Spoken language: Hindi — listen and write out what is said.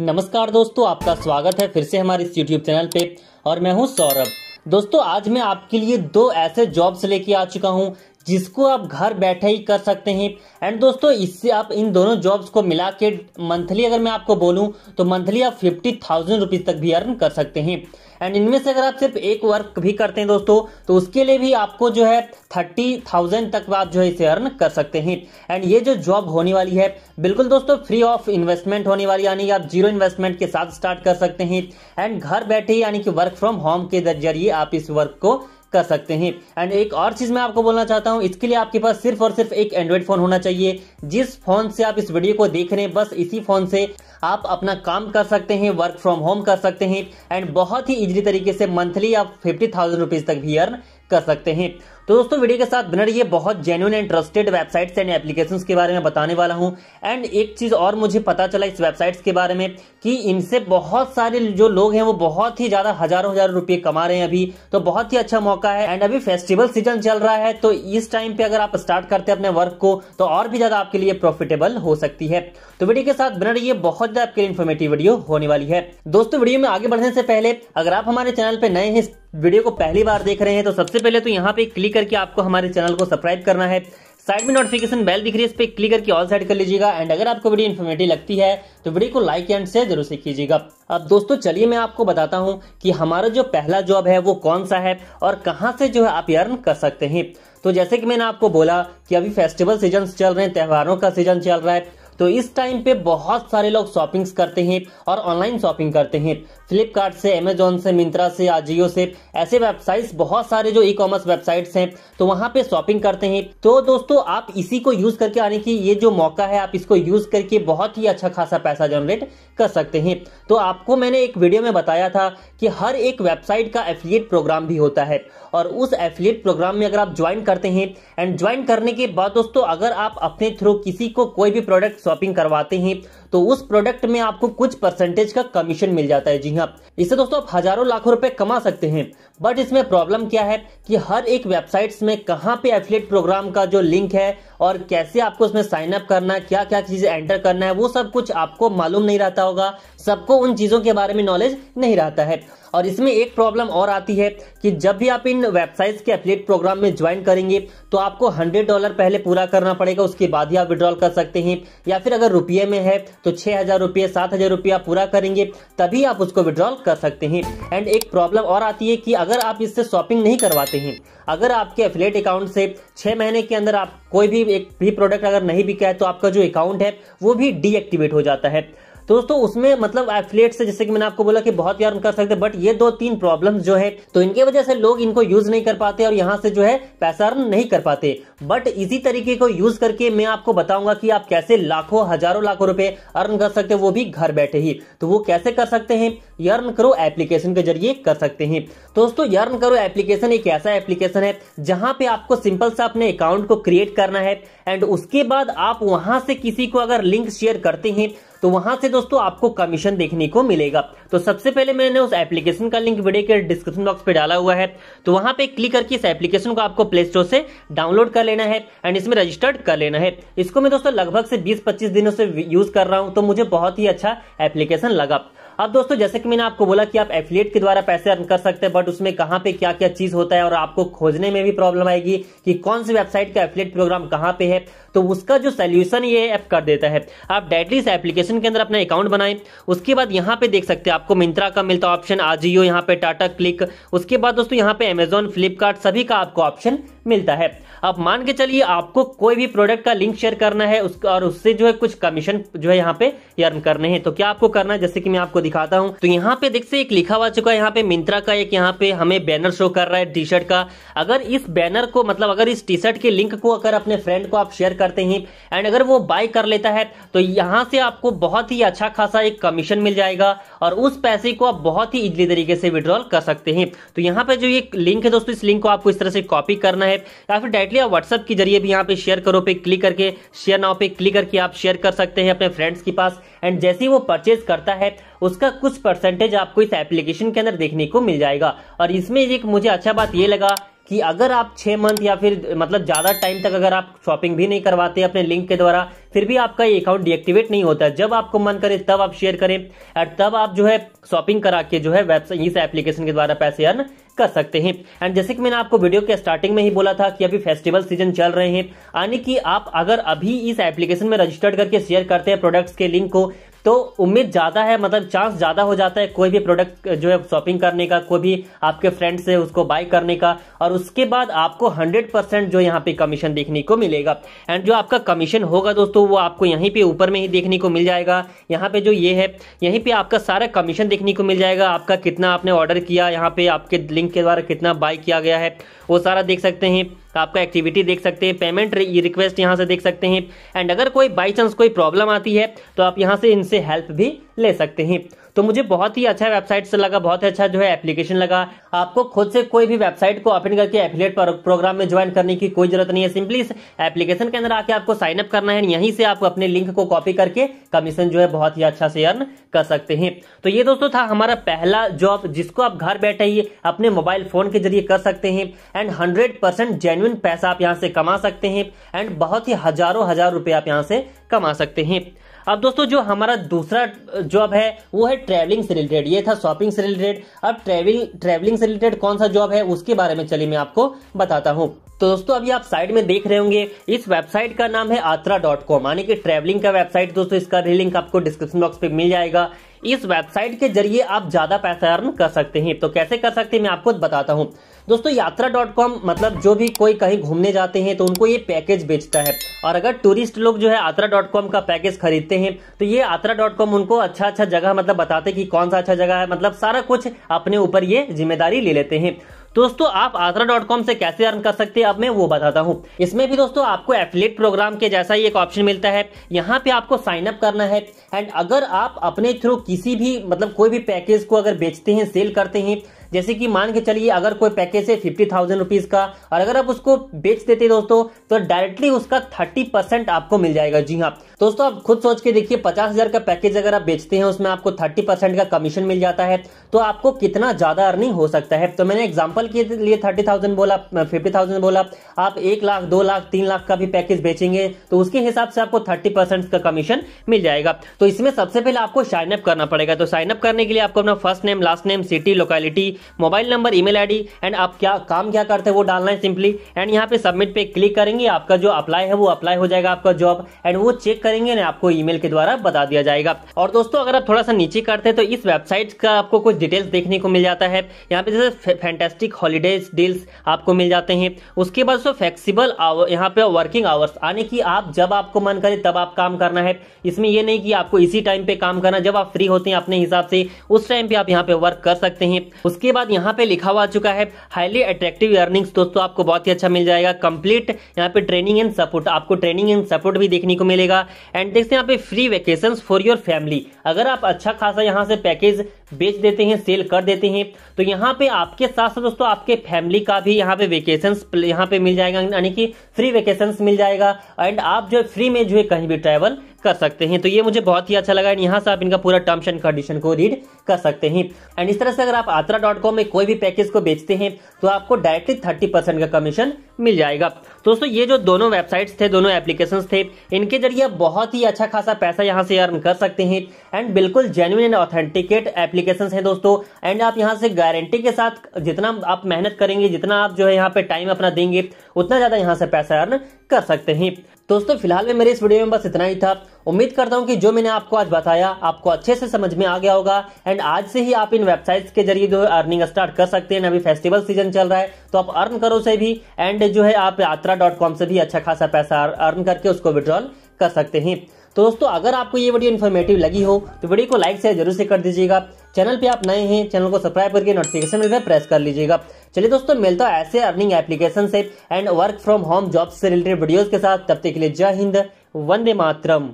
नमस्कार दोस्तों आपका स्वागत है फिर से हमारे इस यूट्यूब चैनल पे और मैं हूँ सौरभ दोस्तों आज मैं आपके लिए दो ऐसे जॉब्स लेके आ चुका हूँ जिसको आप घर बैठे ही कर सकते हैं एंड दोस्तों इससे आप इन दोनों जॉब्स को मिला के मंथली अगर मैं आपको बोलूं तो मंथली आप फिफ्टी थाउजेंड रुपीज तक भी अर्न कर सकते हैं एंड इनमें से अगर आप सिर्फ एक वर्क भी करते हैं दोस्तों तो उसके लिए भी आपको जो है थर्टी थाउजेंड तक आप जो है इसे अर्न कर सकते हैं एंड ये जो जॉब होने वाली है बिल्कुल दोस्तों फ्री ऑफ इन्वेस्टमेंट होने वाली यानी आप जीरो इन्वेस्टमेंट के साथ स्टार्ट कर सकते हैं एंड घर बैठे यानी कि वर्क फ्रॉम होम के जरिए आप इस वर्क को कर सकते हैं एंड एक और चीज़ मैं आपको बोलना चाहता हूँ इसके लिए आपके पास सिर्फ और सिर्फ एक एंड्रॉइड फ़ोन होना चाहिए जिस फ़ोन से आप इस वीडियो को देख रहे हैं बस इसी फ़ोन से आप अपना काम कर सकते हैं वर्क फ्रॉम होम कर सकते हैं एंड बहुत ही इजी तरीके से मंथली आप फिफ्टी थाउजेंड रुपीज़ तक भी अर्न कर सकते हैं तो दोस्तों वीडियो के साथ बने ये बहुत genuine and trusted websites and applications के बारे में बताने वाला हूँ एंड एक चीज़ और मुझे पता चला इस वेबसाइट्स के बारे में कि इनसे बहुत सारे जो लोग हैं वो बहुत ही ज़्यादा हजारों हजारों रुपये कमा रहे हैं अभी तो बहुत ही अच्छा मौका है एंड अभी फेस्टिवल सीजन चल रहा है तो इस टाइम पे अगर आप स्टार्ट करते हैं अपने वर्क को तो और भी ज़्यादा आपके लिए प्रॉफिटेबल हो सकती है तो वीडियो के साथ बने ये बहुत ज़्यादा आपके लिए इन्फॉर्मेटिव वीडियो होने वाली है दोस्तों वीडियो में आगे बढ़ने से पहले अगर आप हमारे चैनल पर नए हैं वीडियो को पहली बार देख रहे हैं तो सबसे पहले तो यहाँ पे क्लिक करके आपको हमारे चैनल को सब्सक्राइब करना है साइड में नोटिफिकेशन बेल दिख रही है इस पर क्लिक करके ऑल साइड कर लीजिएगा एंड अगर आपको वीडियो इन्फॉर्मेटिव लगती है तो वीडियो को लाइक एंड शेयर जरूर से कीजिएगा अब दोस्तों चलिए मैं आपको बताता हूँ कि हमारा जो पहला जॉब है वो कौन सा है और कहाँ से जो है आप अर्न कर सकते हैं तो जैसे कि मैंने आपको बोला कि अभी फेस्टिवल सीजन चल रहे हैं त्योहारों का सीजन चल रहा है तो इस टाइम पे बहुत सारे लोग शॉपिंग्स करते हैं और ऑनलाइन शॉपिंग करते हैं फ्लिपकार्ट से अमेजोन से मिंत्रा से आजियो से ऐसे वेबसाइट्स बहुत सारे जो ई कॉमर्स वेबसाइट्स हैं तो वहाँ पे शॉपिंग करते हैं तो दोस्तों आप इसी को यूज करके आने की ये जो मौका है आप इसको यूज करके बहुत ही अच्छा खासा पैसा जनरेट कर सकते हैं तो आपको मैंने एक वीडियो में बताया था कि हर एक वेबसाइट का एफिलिएट प्रोग्राम भी होता है और उस एफिलिएट प्रोग्राम में अगर आप ज्वाइन करते हैं एंड ज्वाइन करने के बाद दोस्तों अगर आप अपने थ्रू किसी को कोई भी प्रोडक्ट शॉपिंग करवाते हैं तो उस प्रोडक्ट में आपको कुछ परसेंटेज का कमीशन मिल जाता है जी हाँ इससे दोस्तों आप हजारों लाखों रुपए कमा सकते हैं बट इसमें प्रॉब्लम क्या है कि हर एक वेबसाइट्स में कहाँ पे एफिलेट प्रोग्राम का जो लिंक है और कैसे आपको उसमें साइन अप करना है क्या क्या चीजें एंटर करना है वो सब कुछ आपको मालूम नहीं रहता होगा सबको उन चीजों के बारे में नॉलेज नहीं रहता है और इसमें एक प्रॉब्लम और आती है कि जब भी आप इन वेबसाइट्स के एफिलेट प्रोग्राम में ज्वाइन करेंगे तो आपको हंड्रेड डॉलर पहले पूरा करना पड़ेगा उसके बाद ही आप विड्रॉल कर सकते हैं या फिर अगर रुपये में है तो छह हज़ार रुपये सात हज़ार रुपये पूरा करेंगे तभी आप उसको विड्रॉल कर सकते हैं एंड एक प्रॉब्लम और आती है कि अगर आप इससे शॉपिंग नहीं करवाते हैं अगर आपके एफिलेट अकाउंट से छह महीने के अंदर आप कोई भी एक भी प्रोडक्ट अगर नहीं बिका है तो आपका जो अकाउंट है वो भी डीएक्टिवेट हो जाता है तो दोस्तों उसमें मतलब एफिलेट से जैसे कि मैंने आपको बोला कि बहुत यार कर सकते बट ये दो तीन प्रॉब्लम जो है तो इनके वजह से लोग इनको यूज नहीं कर पाते और यहाँ से जो है पैसा अर्न नहीं कर पाते बट इसी तरीके को यूज करके मैं आपको बताऊंगा कि आप कैसे लाखों हजारों लाखों रुपए अर्न कर सकते हैं वो भी घर बैठे ही तो वो कैसे कर सकते हैं यर्न करो एप्लीकेशन के जरिए कर सकते हैं तो दोस्तों यर्न करो एप्लीकेशन एक ऐसा एप्लीकेशन है जहां पे आपको सिंपल सा अपने अकाउंट को क्रिएट करना है एंड उसके बाद आप वहां से किसी को अगर लिंक शेयर करते हैं तो वहां से दोस्तों आपको कमीशन देखने को मिलेगा तो सबसे पहले मैंने उस एप्लीकेशन का लिंक वीडियो के डिस्क्रिप्शन बॉक्स पे डाला हुआ है तो वहां पे क्लिक करके इस एप्लीकेशन को आपको प्ले स्टोर से डाउनलोड कर लेना है एंड इसमें रजिस्टर्ड कर लेना है इसको मैं दोस्तों लगभग से 20-25 दिनों से यूज कर रहा हूं तो मुझे बहुत ही अच्छा एप्लीकेशन लगा अब दोस्तों जैसे कि मैंने आपको बोला कि आप एफिलिएट के द्वारा पैसे अर्न कर सकते हैं बट उसमें कहाँ पे क्या क्या चीज होता है और आपको खोजने में भी प्रॉब्लम आएगी कि कौन सी वेबसाइट का एफिलिएट प्रोग्राम कहाँ पे है तो उसका जो सोल्यूशन ये ऐप कर देता है आप डायरेक्टली इस एप्लीकेशन के अंदर अपना अकाउंट बनाए उसके बाद यहाँ पे देख सकते आपको मिंत्रा का मिलता ऑप्शन आजियो यहाँ पे टाटा क्लिक उसके बाद दोस्तों यहाँ पे अमेजोन फ्लिपकार्ट सभी का आपको ऑप्शन मिलता है अब मान के चलिए आपको कोई भी प्रोडक्ट का लिंक शेयर करना है उसका और उससे जो है कुछ कमीशन जो है यहाँ पे अर्न करने हैं तो क्या आपको करना है जैसे कि मैं आपको दिखाता हूँ तो यहाँ पे देख एक लिखा हुआ चुका है यहाँ पे मिंत्रा का एक यहाँ पे हमें बैनर शो कर रहा है टी शर्ट का अगर इस बैनर को मतलब अगर इस टी शर्ट के लिंक को अगर अपने फ्रेंड को आप शेयर करते हैं एंड अगर वो बाय कर लेता है तो यहाँ से आपको बहुत ही अच्छा खासा एक कमीशन मिल जाएगा और उस पैसे को आप बहुत ही इजली तरीके से विड्रॉल कर सकते हैं तो यहाँ पे जो ये लिंक है दोस्तों इस लिंक को आपको इस तरह से कॉपी करना है ऐप या फिर डायरेक्टली आप व्हाट्सअप के जरिए भी यहाँ पे शेयर करो पे क्लिक करके शेयर नाव पे क्लिक करके आप शेयर कर सकते हैं अपने फ्रेंड्स के पास एंड जैसे ही वो परचेज करता है उसका कुछ परसेंटेज आपको इस एप्लीकेशन के अंदर देखने को मिल जाएगा और इसमें एक मुझे अच्छा बात ये लगा कि अगर आप छह मंथ या फिर मतलब ज़्यादा टाइम तक अगर आप शॉपिंग भी नहीं करवाते अपने लिंक के द्वारा फिर भी आपका ये अकाउंट डीएक्टिवेट नहीं होता जब आपको मन करे तब आप शेयर करें और तब आप जो है शॉपिंग करा के जो है वेबसाइट इस एप्लीकेशन के द्वारा पैसे अर्न कर सकते हैं एंड जैसे कि मैंने आपको वीडियो के स्टार्टिंग में ही बोला था कि अभी फेस्टिवल सीजन चल रहे हैं यानी कि आप अगर अभी इस एप्लीकेशन में रजिस्टर्ड करके शेयर करते हैं प्रोडक्ट्स के लिंक को तो उम्मीद ज़्यादा है मतलब चांस ज़्यादा हो जाता है कोई भी प्रोडक्ट जो है शॉपिंग करने का कोई भी आपके फ्रेंड से उसको बाय करने का और उसके बाद आपको 100 परसेंट जो यहाँ पे कमीशन देखने को मिलेगा एंड जो आपका कमीशन होगा दोस्तों वो आपको यहीं पे ऊपर में ही देखने को मिल जाएगा यहाँ पे जो ये है यहीं पे आपका सारा कमीशन देखने को मिल जाएगा आपका कितना आपने ऑर्डर किया यहाँ पे आपके लिंक के द्वारा कितना बाय किया गया है वो सारा देख सकते हैं तो आपका एक्टिविटी देख सकते हैं पेमेंट रिक्वेस्ट यहाँ से देख सकते हैं एंड अगर कोई बाई चांस कोई प्रॉब्लम आती है तो आप यहाँ से इनसे हेल्प भी ले सकते हैं तो मुझे बहुत ही अच्छा वेबसाइट से लगा बहुत ही अच्छा जो है एप्लीकेशन लगा आपको खुद से कोई भी वेबसाइट को ओपन करके एफिलेट प्रोग्राम में ज्वाइन करने की कोई जरूरत नहीं है सिंपली इस एप्लीकेशन के अंदर आके आपको साइन अप करना है यहीं से आप अपने लिंक को कॉपी करके कमीशन जो है बहुत ही अच्छा से अर्न कर सकते हैं तो ये दोस्तों था हमारा पहला जॉब जिसको आप घर बैठे ही अपने मोबाइल फोन के जरिए कर सकते हैं एंड हंड्रेड परसेंट जेन्युन पैसा आप यहाँ से कमा सकते हैं एंड बहुत ही हजारों हजार रुपए आप यहाँ से कमा सकते हैं अब दोस्तों जो हमारा दूसरा जॉब है वो है ट्रैवलिंग से रिलेटेड ये था शॉपिंग से रिलेटेड अब ट्रेवलिंग ट्रैवलिंग से रिलेटेड कौन सा जॉब है उसके बारे में चलिए मैं आपको बताता हूँ तो दोस्तों अभी आप साइड में देख रहे होंगे इस वेबसाइट का नाम है आत्रा डॉट कॉम यानी कि ट्रेवलिंग का वेबसाइट दोस्तों इसका लिंक आपको डिस्क्रिप्शन बॉक्स पे मिल जाएगा इस वेबसाइट के जरिए आप ज्यादा पैसा अर्न कर सकते हैं तो कैसे कर सकते हैं मैं आपको बताता हूँ दोस्तों यात्रा डॉट कॉम मतलब जो भी कोई कहीं घूमने जाते हैं तो उनको ये पैकेज बेचता है और अगर टूरिस्ट लोग जो है यात्रा डॉट कॉम का पैकेज खरीदते हैं तो ये यात्रा डॉट कॉम उनको अच्छा अच्छा जगह मतलब बताते कि कौन सा अच्छा जगह है मतलब सारा कुछ अपने ऊपर ये जिम्मेदारी ले लेते हैं दोस्तों आप आत्रा डॉट कॉम से कैसे अर्न कर सकते हैं अब मैं वो बताता हूँ इसमें भी दोस्तों आपको एफिलेट प्रोग्राम के जैसा ही एक ऑप्शन मिलता है यहाँ पे आपको साइन अप करना है एंड अगर आप अपने थ्रू किसी भी मतलब कोई भी पैकेज को अगर बेचते हैं सेल करते हैं जैसे कि मान के चलिए अगर कोई पैकेज है फिफ्टी थाउजेंड रुपीज का और अगर आप उसको बेच देते दोस्तों तो डायरेक्टली उसका थर्टी परसेंट आपको मिल जाएगा जी हाँ दोस्तों आप खुद सोच के देखिए पचास हजार का पैकेज अगर आप बेचते हैं उसमें आपको थर्टी परसेंट का कमीशन मिल जाता है तो आपको कितना ज़्यादा अर्निंग हो सकता है तो मैंने एग्जाम्पल के लिए थर्टी थाउजेंड बोला फिफ्टी थाउजेंड बोला आप एक लाख दो लाख तीन लाख का भी पैकेज बेचेंगे तो उसके हिसाब से आपको थर्टी परसेंट का कमीशन मिल जाएगा तो इसमें सबसे पहले आपको साइनअप करना पड़ेगा तो साइन अप करने के लिए आपको अपना first name last name city locality mobile number email ID and आप क्या काम क्या करते हैं वो डालना है सिंपली एंड यहाँ पे सबमिट पे क्लिक करेंगे आपका जो अप्लाई है वो अप्लाई हो जाएगा आपका जॉब एंड वो चेक करेंगे ना आपको ईमेल के द्वारा बता दिया जाएगा और दोस्तों अगर आप थोड़ा सा नीचे करते हैं तो इस वेबसाइट का आपको कुछ डिटेल्स देखने को मिल जाता है यहाँ पे जैसे फैंटेस्टिक हॉलीडेज डील्स आपको मिल जाते हैं उसके बाद जो फ्लेक्सीबल यहाँ पे वर्किंग आवर्स यानी कि आप जब आपको मन करे तब आप काम करना है इसमें यह नहीं कि आपको इसी टाइम पे काम करना जब आप फ्री होते हैं अपने हिसाब से उस टाइम पे आप यहाँ पे वर्क कर सकते हैं उसके बाद यहाँ पे लिखा हुआ चुका है हाईली अट्रेक्टिव अर्निंग्स दोस्तों आपको बहुत ही अच्छा मिल जाएगा कंप्लीट यहाँ पे ट्रेनिंग एंड सपोर्ट आपको ट्रेनिंग एंड सपोर्ट भी देखने को मिलेगा एंड देखते हैं यहाँ पे free vacation for your family अगर आप अच्छा खासा यहाँ से पैकेज बेच देते हैं हैं सेल कर देते हैं तो यहाँ पे आपके साथ साथ दोस्तों आपके फैमिली का भी यहाँ पे वेकेशन यहाँ पे मिल जाएगा यानी कि फ्री वेकेशन मिल जाएगा एंड आप जो फ्री में जो है कहीं भी ट्रैवल कर सकते हैं तो ये मुझे बहुत ही अच्छा लगा एंड यहाँ से आप इनका पूरा टर्म्स एंड कंडीशन को रीड कर सकते हैं एंड इस तरह से अगर आप आत्रा डॉट कॉम में कोई भी पैकेज को बेचते हैं तो आपको डायरेक्टली थर्टी परसेंट का कमीशन मिल जाएगा दोस्तों ये जो दोनों वेबसाइट्स थे दोनों एप्लीकेशन थे इनके जरिए आप बहुत ही अच्छा खासा पैसा यहाँ से अर्न कर सकते हैं एंड बिल्कुल जेन्यून एंड ऑथेंटिकेट एप्लीकेशन है दोस्तों एंड आप यहाँ से गारंटी के साथ जितना आप मेहनत करेंगे जितना आप जो है यहाँ पे टाइम अपना देंगे उतना ज्यादा यहाँ से पैसा अर्न कर सकते हैं दोस्तों फिलहाल में मेरे इस वीडियो में बस इतना ही था उम्मीद करता हूँ कि जो मैंने आपको आज बताया आपको अच्छे से समझ में आ गया होगा एंड आज से ही आप इन वेबसाइट्स के जरिए जो अर्निंग स्टार्ट कर सकते हैं अभी फेस्टिवल सीजन चल रहा है तो आप अर्न करो से भी एंड जो है आप यात्रा से भी अच्छा खासा पैसा अर्न करके उसको विड्रॉल कर सकते हैं तो दोस्तों अगर आपको ये वीडियो इन्फॉर्मेटिव लगी हो तो वीडियो को लाइक से जरूर से कर दीजिएगा चैनल पे आप नए हैं चैनल को सब्सक्राइब करके नोटिफिकेशन बेल पर प्रेस कर लीजिएगा चलिए दोस्तों मिलता है ऐसे अर्निंग एप्लीकेशन से and work from home job से रिलेटेड वीडियोज के साथ तब तक के लिए जय हिंद वंदे मातरम